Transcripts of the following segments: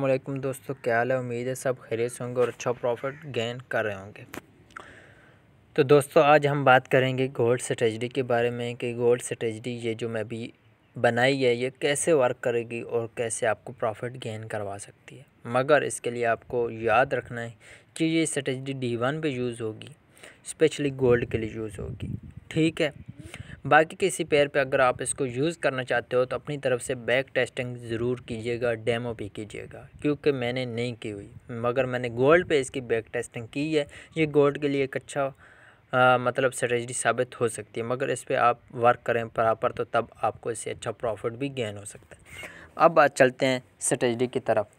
वालेकुम दोस्तों क्या हाल है उम्मीद है सब खैरियत से होंगे और अच्छा प्रॉफिट गेन कर रहे होंगे तो दोस्तों आज हम बात करेंगे गोल्ड स्ट्रेटजी के बारे में कि गोल्ड स्ट्रेटजी ये जो मैं अभी बनाई है ये कैसे वर्क करेगी और कैसे आपको प्रॉफिट गेन करवा सकती है मगर इसके लिए आपको याद रखना है कि ये स्ट्रेटजी डी वन पर यूज़ होगी स्पेशली गोल्ड के लिए यूज़ होगी ठीक है बाकी किसी पेयर पे अगर आप इसको यूज़ करना चाहते हो तो अपनी तरफ से बैक टेस्टिंग ज़रूर कीजिएगा डेमो भी कीजिएगा क्योंकि मैंने नहीं की हुई मगर मैंने गोल्ड पे इसकी बैक टेस्टिंग की है ये गोल्ड के लिए एक अच्छा आ, मतलब स्ट्रेटी साबित हो सकती है मगर इस पर आप वर्क करें प्रॉपर तो तब आपको इससे अच्छा प्रॉफिट भी गेन हो सकता है अब बात चलते हैं स्ट्रेटी की तरफ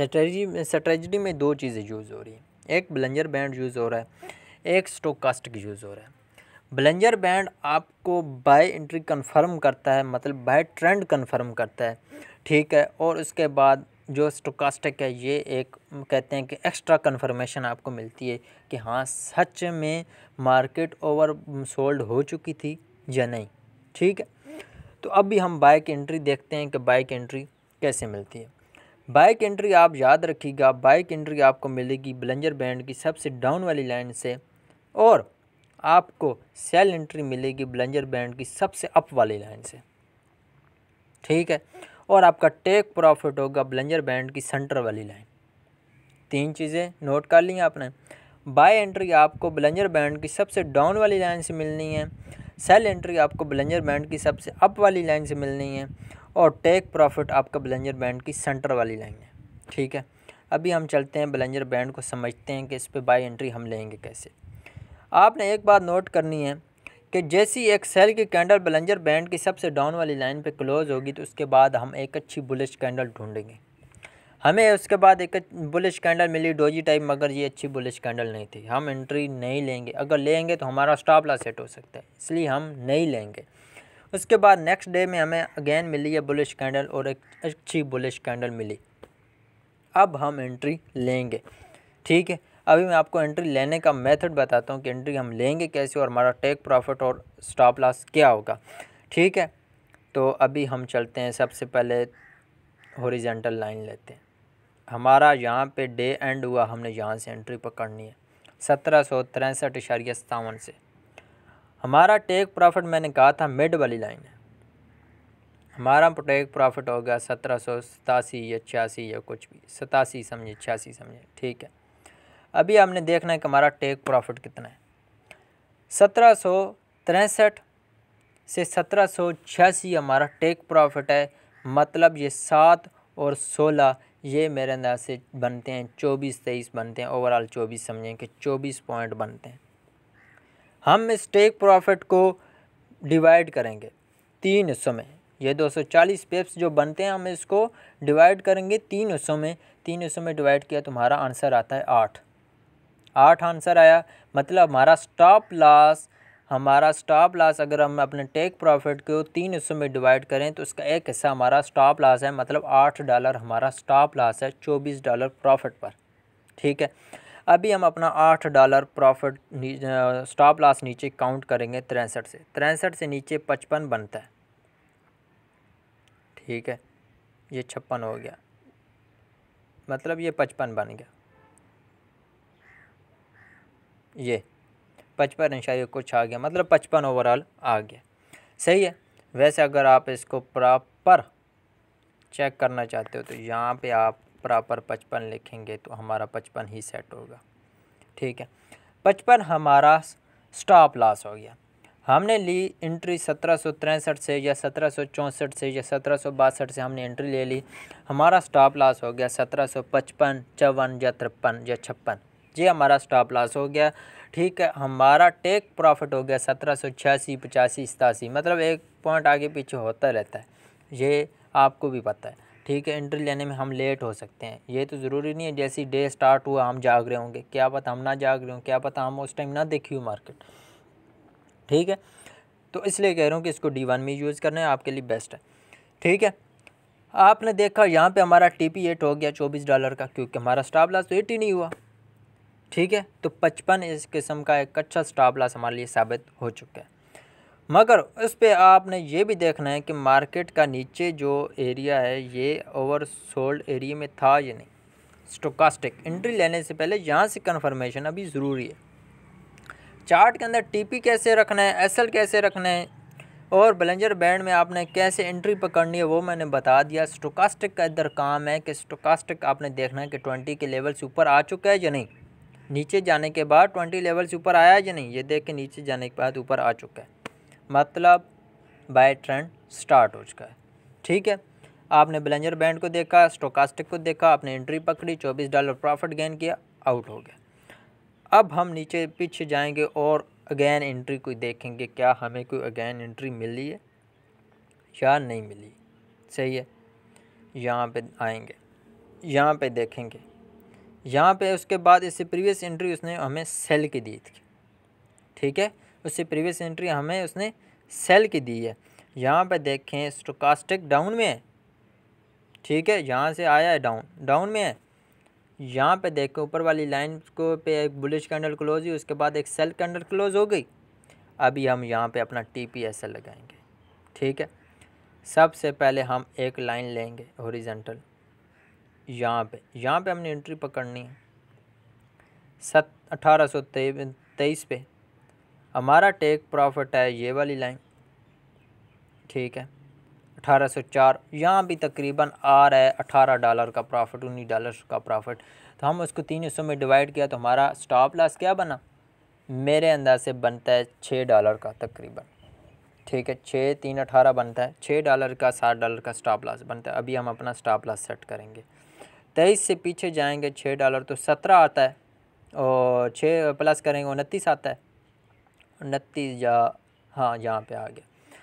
स्ट्रेटी में में दो चीज़ें यूज़ हो रही हैं एक ब्लेंजर बैंड यूज़ हो रहा है एक स्टोकास्टिक यूज़ हो रहा है ब्लेंजर बैंड आपको बाय एंट्री कंफर्म करता है मतलब बाय ट्रेंड कंफर्म करता है ठीक है और उसके बाद जो स्टोकास्टिक है ये एक कहते हैं कि एक्स्ट्रा कंफर्मेशन आपको मिलती है कि हाँ सच में मार्केट ओवर सोल्ड हो चुकी थी या नहीं ठीक है तो अब भी हम बाइक एंट्री देखते हैं कि बाइक एंट्री कैसे मिलती है बाइक एंट्री आप याद रखिएगा बाइक एंट्री आपको मिलेगी ब्लेंजर बैंड की सबसे डाउन वाली लाइन से और आपको सेल एंट्री मिलेगी ब्लेंजर बैंड की सबसे अप वाली लाइन से ठीक है और आपका टेक प्रॉफिट होगा ब्लेंजर बैंड की सेंटर वाली लाइन तीन चीज़ें नोट कर ली आपने बाय एंट्री आपको ब्लेंजर बैंड की सबसे डाउन वाली लाइन से मिलनी है सेल एंट्री आपको ब्लेंजर बैंड की सबसे अप वाली लाइन से मिलनी है और टेक प्रॉफिट आपका ब्लेंजर बैंड की सेंटर वाली लाइन है ठीक है अभी हम चलते हैं ब्लेंजर बैंड को समझते हैं कि इस पर बाई एंट्री हम लेंगे कैसे आपने एक बात नोट करनी है कि जैसी एक सेल की कैंडल बलेंजर बैंड की सबसे डाउन वाली लाइन पे क्लोज होगी तो उसके बाद हम एक अच्छी बुलिश कैंडल ढूंढेंगे हमें उसके बाद एक बुलिश कैंडल मिली डोजी टाइप मगर ये अच्छी बुलिश कैंडल नहीं थी हम एंट्री नहीं लेंगे अगर लेंगे तो हमारा स्टॉप ला सेट हो सकता है इसलिए हम नहीं लेंगे उसके बाद नेक्स्ट डे में हमें अगेन मिली है बुलिश कैंडल और एक अच्छी बुलिश कैंडल मिली अब हम एंट्री लेंगे ठीक है अभी मैं आपको एंट्री लेने का मेथड बताता हूँ कि एंट्री हम लेंगे कैसे और हमारा टेक प्रॉफिट और स्टॉप लॉस क्या होगा ठीक है तो अभी हम चलते हैं सबसे पहले हॉरिजेंटल लाइन लेते हैं हमारा यहाँ पे डे एंड हुआ हमने यहाँ से एंट्री पकड़नी है सत्रह सौ तिरसठ इशारिया से हमारा टेक प्रॉफिट मैंने कहा था मिड वाली लाइन है हमारा टेक प्रॉफिट होगा सत्रह सौ सतासी या छियासी या कुछ भी सतासी समझे छियासी समझे ठीक है अभी हमने देखना है कि हमारा टेक प्रॉफिट कितना है सत्रह सौ तिरसठ से सत्रह सौ छियासी हमारा टेक प्रॉफिट है मतलब ये सात और सोलह ये मेरे अंदाज से बनते हैं चौबीस तेईस बनते हैं ओवरऑल चौबीस समझें कि चौबीस पॉइंट बनते हैं हम इस टेक प्रॉफिट को डिवाइड करेंगे तीन हिस्सों में ये दो सौ चालीस पेप्स जो बनते हैं हम इसको डिवाइड करेंगे तीन हिस्सों में तीन हिस्सों में डिवाइड किया तुम्हारा तो आंसर आता है आठ आठ आंसर आया मतलब हमारा स्टॉप लॉस हमारा स्टॉप लॉस अगर हम अपने टेक प्रॉफिट को तीन हिस्सों में डिवाइड करें तो उसका एक हिस्सा हमारा स्टॉप लॉस है मतलब आठ डॉलर हमारा स्टॉप लॉस है चौबीस डॉलर प्रॉफिट पर ठीक है अभी हम अपना आठ डॉलर प्रॉफिट स्टॉप लॉस नीचे काउंट करेंगे तिरसठ से तिरसठ से नीचे पचपन बनता है ठीक है ये छप्पन हो गया मतलब ये पचपन बन गया ये पचपन इशारे कुछ आ गया मतलब पचपन ओवरऑल आ गया सही है वैसे अगर आप इसको प्रॉपर चेक करना चाहते हो तो यहाँ पे आप प्रॉपर पचपन लिखेंगे तो हमारा पचपन ही सेट होगा ठीक है पचपन हमारा स्टॉप लॉस हो गया हमने ली एंट्री सत्रह से या सत्रह से या सत्रह से हमने इंट्री ले ली हमारा स्टॉप लॉस हो गया सत्रह सौ पचपन चौवन या तिरपन या छप्पन ये हमारा स्टॉप लॉस हो गया ठीक है हमारा टेक प्रॉफिट हो गया सत्रह सौ छियासी पचासी सतासी मतलब एक पॉइंट आगे पीछे होता रहता है ये आपको भी पता है ठीक है एंट्री लेने में हम लेट हो सकते हैं ये तो ज़रूरी नहीं है जैसे डे स्टार्ट हुआ हम जाग रहे होंगे क्या पता हम ना जाग रहे हों क्या पता हम उस टाइम ना देखी हुई मार्केट ठीक है तो इसलिए कह रहा हूँ कि इसको डी वन में यूज़ करना है आपके लिए बेस्ट है ठीक है आपने देखा यहाँ पे हमारा टी पी एट हो गया चौबीस डॉलर का क्योंकि हमारा स्टाफ लॉस तो एट ही नहीं हुआ ठीक है तो पचपन इस किस्म का एक अच्छा स्टाबलास हमारे लिए साबित हो चुका है मगर उस पर आपने ये भी देखना है कि मार्केट का नीचे जो एरिया है ये ओवर सोल्ड एरिया में था या नहीं स्टोकास्टिक एंट्री लेने से पहले यहाँ से कन्फर्मेशन अभी ज़रूरी है चार्ट के अंदर टीपी कैसे रखना है एसएल कैसे रखना है और बलेंजर बैंड में आपने कैसे एंट्री पकड़नी है वो मैंने बता दिया स्टोकास्टिक का इधर काम है कि स्टोकास्टिक आपने देखना है कि ट्वेंटी के लेवल से ऊपर आ चुका है या नहीं नीचे जाने के बाद ट्वेंटी लेवल से ऊपर आया या नहीं ये देख के नीचे जाने के बाद ऊपर आ चुका है मतलब बाय ट्रेंड स्टार्ट हो चुका है ठीक है आपने ब्लेंजर बैंड को देखा स्टोकास्टिक को देखा आपने एंट्री पकड़ी चौबीस डॉलर प्रॉफिट गेन किया आउट हो गया अब हम नीचे पीछे जाएंगे और अगेन एंट्री को देखेंगे क्या हमें कोई अगेन एंट्री मिली है या नहीं मिली सही है यहाँ पे आएंगे यहाँ पे देखेंगे यहाँ पे उसके बाद इससे प्रीवियस एंट्री उसने हमें सेल की दी थी ठीक है उससे प्रीवियस एंट्री हमें उसने सेल की दी है यहाँ पे देखें स्टोकास्टिक डाउन में है ठीक है यहाँ से आया है डाउन डाउन में है यहाँ पे देखें ऊपर वाली लाइन को पे एक बुलिश कैंडल क्लोज हुई उसके बाद एक सेल कैंडल क्लोज हो गई अभी हम यहाँ पर अपना टी पी एस एल लगाएंगे ठीक है सबसे पहले हम एक लाइन लेंगे हॉरिजेंटल यहाँ पे यहाँ पे हमने एंट्री पकड़नी है सत अठारह सौ तेईस पे हमारा टेक प्रॉफिट है ये वाली लाइन ठीक है अठारह सौ चार यहाँ भी तकरीबन आ रहा है अठारह डॉलर का प्रॉफिट उन्नीस डॉलर का प्रॉफिट तो हम उसको तीन हिस्सों में डिवाइड किया तो हमारा स्टॉप लॉस क्या बना मेरे अंदाज से बनता है छः डॉलर का तकरीबन ठीक है छः तीन अठारह बनता है छः डॉलर का सात डॉलर का स्टॉप लॉस बनता है अभी हम अपना स्टॉप लॉस सेट करेंगे तेईस से पीछे जाएंगे छः डॉलर तो सत्रह आता है और छः प्लस करेंगे उनतीस आता है उनतीस जा हाँ यहाँ पे आ गया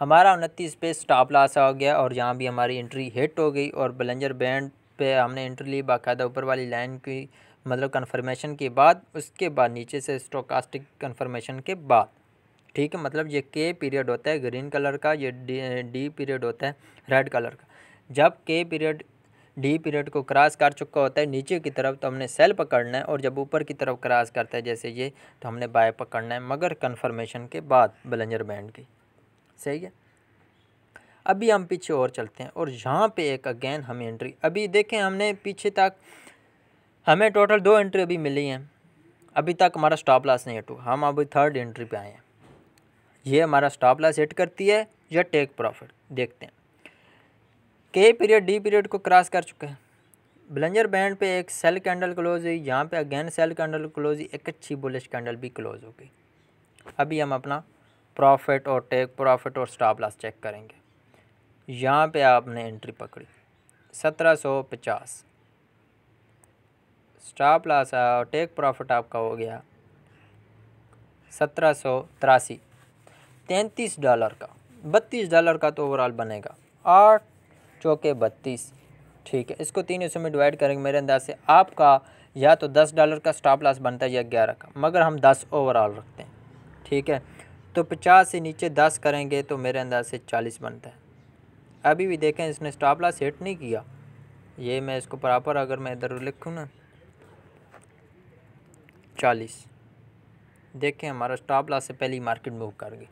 हमारा उनतीस पे स्टॉप लॉस आ गया और यहाँ भी हमारी एंट्री हिट हो गई और बलेंजर बैंड पे हमने एंट्री ली बाकायदा ऊपर वाली लाइन की मतलब कन्फर्मेशन के बाद उसके बाद नीचे से स्टोकास्टिक कन्फर्मेशन के बाद ठीक है मतलब ये के पीरियड होता है ग्रीन कलर का ये डी डी पीरियड होता है रेड कलर का जब के पीरियड डी पीरियड को क्रॉस कर चुका होता है नीचे की तरफ तो हमने सेल पकड़ना है और जब ऊपर की तरफ क्रॉस करता है जैसे ये तो हमने बाय पकड़ना है मगर कन्फर्मेशन के बाद बलेंजर बैंड की सही है अभी हम पीछे और चलते हैं और यहाँ पे एक अगेन हमें एंट्री अभी देखें हमने पीछे तक हमें टोटल दो एंट्री अभी मिली हैं अभी तक हमारा स्टॉप लॉस नहीं हटू हम अभी थर्ड एंट्री पे आए हैं ये हमारा स्टॉप लॉस हिट करती है या टेक प्रॉफिट देखते हैं के पीरियड डी पीरियड को क्रॉस कर चुका है ब्लेंजर बैंड पे एक सेल कैंडल क्लोज हुई यहाँ पे अगेन सेल कैंडल क्लोज हुई एक अच्छी बुलिश कैंडल भी क्लोज हो गई अभी हम अपना प्रॉफिट और टेक प्रॉफिट और स्टॉप लॉस चेक करेंगे यहाँ पे आपने एंट्री पकड़ी सत्रह सौ पचास स्टॉप लॉस और टेक प्रॉफिट आपका हो गया सत्रह सौ तिरासी तैंतीस डॉलर का बत्तीस डॉलर का तो ओवरऑल बनेगा आठ चौके बत्तीस ठीक है इसको तीन हिस्सों में डिवाइड करेंगे मेरे अंदाज से आपका या तो दस डॉलर का स्टॉप लॉस बनता है या ग्यारह का मगर हम दस ओवरऑल रखते हैं ठीक है तो पचास से नीचे दस करेंगे तो मेरे अंदाज से चालीस बनता है अभी भी देखें इसने स्टॉप लॉस हिट नहीं किया ये मैं इसको प्रॉपर अगर मैं इधर लिखूँ ना चालीस देखें हमारा स्टॉप लॉस से पहले मार्केट मूव कर गई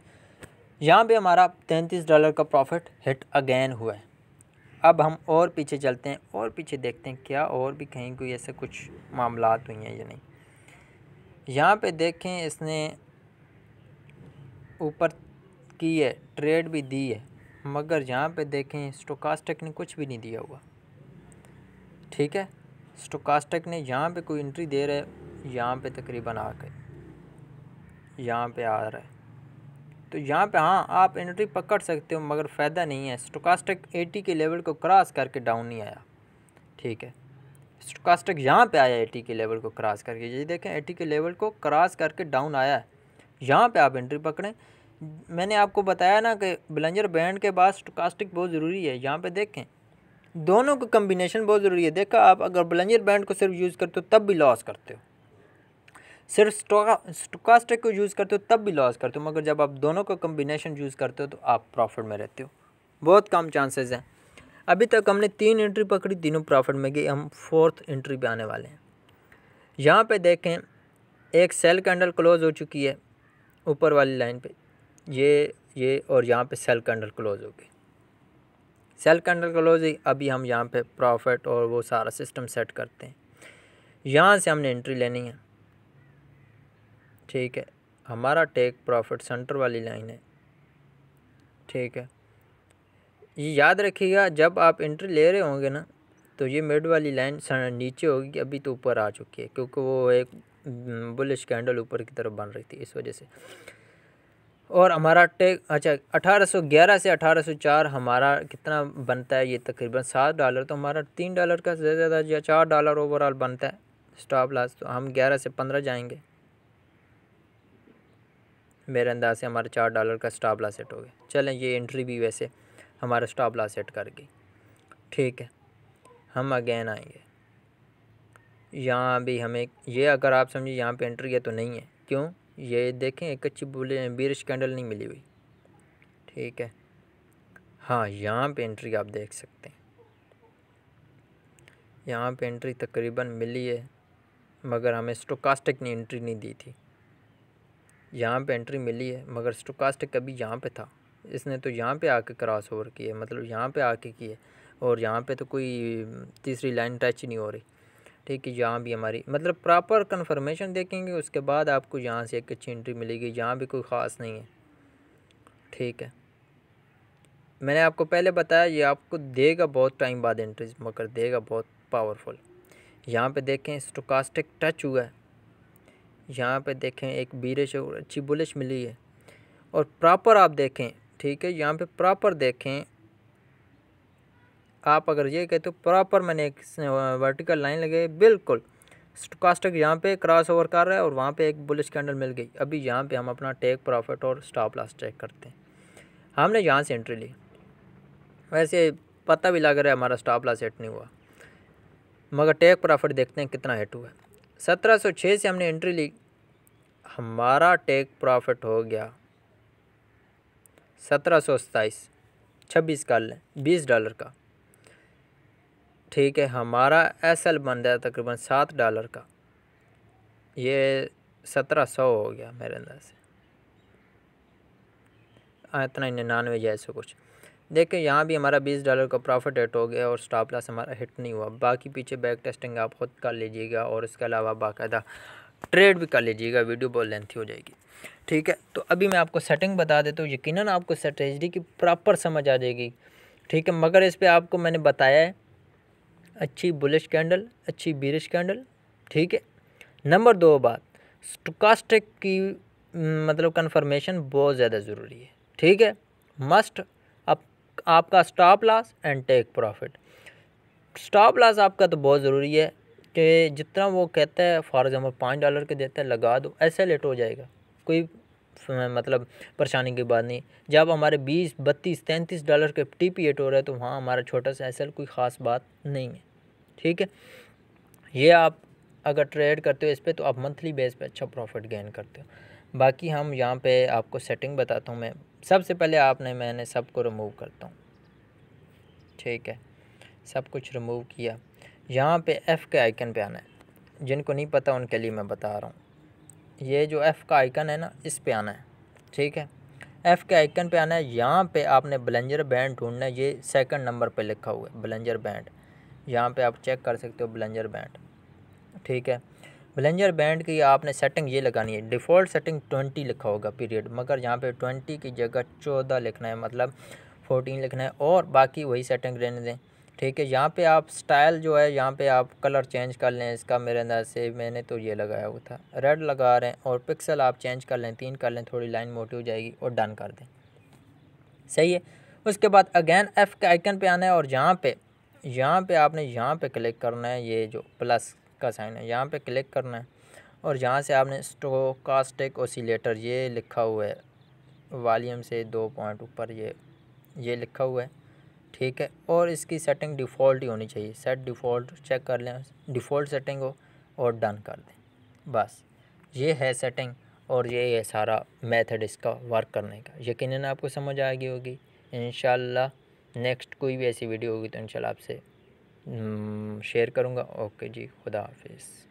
यहाँ भी हमारा तैंतीस डॉलर का प्रॉफिट हिट अगेन हुआ है अब हम और पीछे चलते हैं और पीछे देखते हैं क्या और भी कहीं कोई ऐसे कुछ मामला हुई हैं या नहीं यहाँ पे देखें इसने ऊपर की है ट्रेड भी दी है मगर यहाँ पे देखें स्टोकास्टक ने कुछ भी नहीं दिया हुआ ठीक है स्टोकास्टक ने यहाँ पे कोई एंट्री दे रहा है यहाँ पे तकरीबन आ गए यहाँ पे आ रहा है तो यहाँ पे हाँ आप एंट्री पकड़ सकते हो मगर फ़ायदा नहीं है स्टोकास्टिक 80 के लेवल को क्रॉस करके डाउन नहीं आया ठीक है स्टोकास्टिक यहाँ पे आया 80 के लेवल को क्रॉस करके ये देखें 80 के लेवल को क्रॉस करके डाउन आया है यहाँ पे आप एंट्री पकड़ें मैंने आपको बताया ना कि ब्लंजर बैंड के बाद स्टोकास्टिक बहुत ज़रूरी है यहाँ पर देखें दोनों का कम्बिनेशन बहुत ज़रूरी है देखा आप अगर ब्लेंजर बैंड को सिर्फ यूज़ करते हो तब भी लॉस करते हो सिर्फ स्टोकास्टिक को यूज़ करते हो तब भी लॉस करते हो मगर जब आप दोनों का कम्बिनेशन यूज़ करते हो तो आप प्रॉफिट में रहते हो बहुत कम चांसेस हैं अभी तक हमने तीन एंट्री पकड़ी तीनों प्रॉफिट में गई हम फोर्थ एंट्री पे आने वाले हैं यहाँ पे देखें एक सेल कैंडल क्लोज हो चुकी है ऊपर वाली लाइन पे ये ये और यहाँ पे सेल कैंडल क्लोज हो गई सेल कैंडल क्लोज हुई अभी हम यहाँ पे प्रॉफिट और वो सारा सिस्टम सेट करते हैं यहाँ से हमने एंट्री लेनी है ठीक है हमारा टेक प्रॉफिट सेंटर वाली लाइन है ठीक है ये याद रखिएगा जब आप इंट्री ले रहे होंगे ना तो ये मिड वाली लाइन नीचे होगी अभी तो ऊपर आ चुकी है क्योंकि वो एक बुलिश हम्म, कैंडल ऊपर की तरफ बन रही थी इस वजह से और हमारा टेक अच्छा 1811 से 1804 हमारा कितना बनता है ये तकरीबन सात डॉलर तो हमारा तीन डॉलर का ज़्यादा ज़्यादा या चार डॉलर ओवरऑल बनता है स्टॉप लॉस तो हम ग्यारह से पंद्रह जाएंगे मेरे अंदाज से हमारा चार डॉलर का स्टॉप लॉस सेट हो गया चलें ये एंट्री भी वैसे हमारा स्टॉप लॉस सेट कर गई ठीक है हम अगेन आएंगे यहाँ भी हमें ये अगर आप समझिए यहाँ पे एंट्री है तो नहीं है क्यों ये देखें एक अच्छी बुले बीरिश कैंडल नहीं मिली हुई ठीक है हाँ यहाँ पे एंट्री आप देख सकते हैं यहाँ पे एंट्री तकरीबन मिली है मगर हमें स्टोकास्टिक ने एंट्री नहीं दी थी यहाँ पे एंट्री मिली है मगर स्टोकास्टिक कभी यहाँ पे था इसने तो यहाँ पे आके क्रॉस ओवर किए मतलब यहाँ पे आके किए और यहाँ पे तो कोई तीसरी लाइन टच ही नहीं हो रही ठीक है यहाँ भी हमारी मतलब प्रॉपर कन्फर्मेशन देखेंगे उसके बाद आपको यहाँ से एक अच्छी एंट्री मिलेगी यहाँ भी कोई ख़ास नहीं है ठीक है मैंने आपको पहले बताया ये आपको देगा बहुत टाइम बाद एंट्रीज मगर देगा बहुत पावरफुल यहाँ पे देखें स्टोकास्टिक टच हुआ है यहाँ पे देखें एक बीरेश और अच्छी बुलिश मिली है और प्रॉपर आप देखें ठीक है यहाँ पे प्रॉपर देखें आप अगर ये कहते हो प्रॉपर मैंने एक वर्टिकल लाइन लगाई बिल्कुल स्टोकास्टिक यहाँ पे क्रॉस ओवर कर रहा है और वहाँ पे एक बुलिश कैंडल मिल गई अभी यहाँ पे हम अपना टेक प्रॉफिट और स्टॉप लॉस चेक करते हैं हमने यहाँ से एंट्री ली वैसे पता भी लग रहा है हमारा स्टॉप लॉस हिट नहीं हुआ मगर टेक प्रॉफिट देखते हैं कितना हिट हुआ है 1706 से हमने एंट्री ली हमारा टेक प्रॉफिट हो गया सत्रह सौ सत्ताईस छब्बीस का लें बीस डॉलर का ठीक है हमारा एस एल बन गया तकरीबन सात डॉलर का ये सत्रह सौ हो गया मेरे अंदाज से इतना ही निन्यानवे जैसे कुछ देखें यहाँ भी हमारा बीस डॉलर का प्रॉफिट हिट हो गया और स्टॉप लॉस हमारा हिट नहीं हुआ बाकी पीछे बैक टेस्टिंग आप ख़ुद कर लीजिएगा और इसके अलावा बाकायदा ट्रेड भी कर लीजिएगा वीडियो बहुत लेंथी हो जाएगी ठीक है तो अभी मैं आपको सेटिंग बता देता हूँ यकीन आपको स्ट्रेटजी की प्रॉपर समझ आ जाएगी ठीक है मगर इस पर आपको मैंने बताया है अच्छी बुलिश कैंडल अच्छी बिरिश कैंडल ठीक है नंबर दो बात स्टोकास्टिक की मतलब कन्फर्मेशन बहुत ज़्यादा ज़रूरी है ठीक है मस्ट आपका stop loss and take profit stop loss आपका तो बहुत ज़रूरी है कि जितना वो कहता है फॉर एग्ज़ाम्पल पाँच डॉलर के देता है लगा दो ऐसे लेट हो जाएगा कोई मतलब परेशानी की बात नहीं जब हमारे बीस बत्तीस तैंतीस डॉलर के टी पी एट हो रहे हैं तो वहाँ हमारा छोटा सा ऐसा कोई ख़ास बात नहीं है ठीक है ये आप अगर ट्रेड करते हो इस पर तो आप मंथली बेस पे अच्छा प्रॉफिट गेन करते हो बाकी हम यहाँ पे आपको सेटिंग बताता हूँ मैं सबसे पहले आपने मैंने सबको रिमूव करता हूँ ठीक है सब कुछ रिमूव किया यहाँ पे एफ़ के आइकन पे आना है जिनको नहीं पता उनके लिए मैं बता रहा हूँ ये जो एफ़ का आइकन है ना इस पे आना है ठीक है एफ़ के आइकन पे आना है यहाँ पे आपने बलेंजर बैंड ढूंढना है ये सेकंड नंबर पे लिखा हुआ है बलेंजर बैंड यहाँ पे आप चेक कर सकते हो बलेंजर बैंड ठीक है ब्लेंजर बैंड की आपने सेटिंग ये लगानी है डिफ़ॉल्ट सेटिंग ट्वेंटी लिखा होगा पीरियड मगर यहाँ पे ट्वेंटी की जगह चौदह लिखना है मतलब फोर्टीन लिखना है और बाकी वही सेटिंग रहने दें ठीक है यहाँ पे आप स्टाइल जो है यहाँ पे आप कलर चेंज कर लें इसका मेरे अंदाज से मैंने तो ये लगाया हुआ था रेड लगा रहे हैं और पिक्सल आप चेंज कर लें तीन कर लें थोड़ी लाइन मोटी हो जाएगी और डन कर दें सही है उसके बाद अगेन एफ़ के आइकन पे आना है और यहाँ पे यहाँ पे आपने यहाँ पे क्लिक करना है ये जो प्लस का साइन है यहाँ पे क्लिक करना है और यहाँ से आपने स्टोकास्टिक ओसीलेटर ये लिखा हुआ है वॉल्यूम से दो पॉइंट ऊपर ये ये लिखा हुआ है ठीक है और इसकी सेटिंग डिफ़ॉल्ट ही होनी चाहिए सेट डिफ़ॉल्ट चेक कर लें डिफ़ॉल्ट सेटिंग हो और डन कर दें बस ये है सेटिंग और ये है सारा मेथड इसका वर्क करने का यकीन आपको समझ आ गई होगी इन नेक्स्ट कोई भी ऐसी वीडियो होगी तो इन आपसे शेयर करूँगा ओके जी खुदा हाफिज़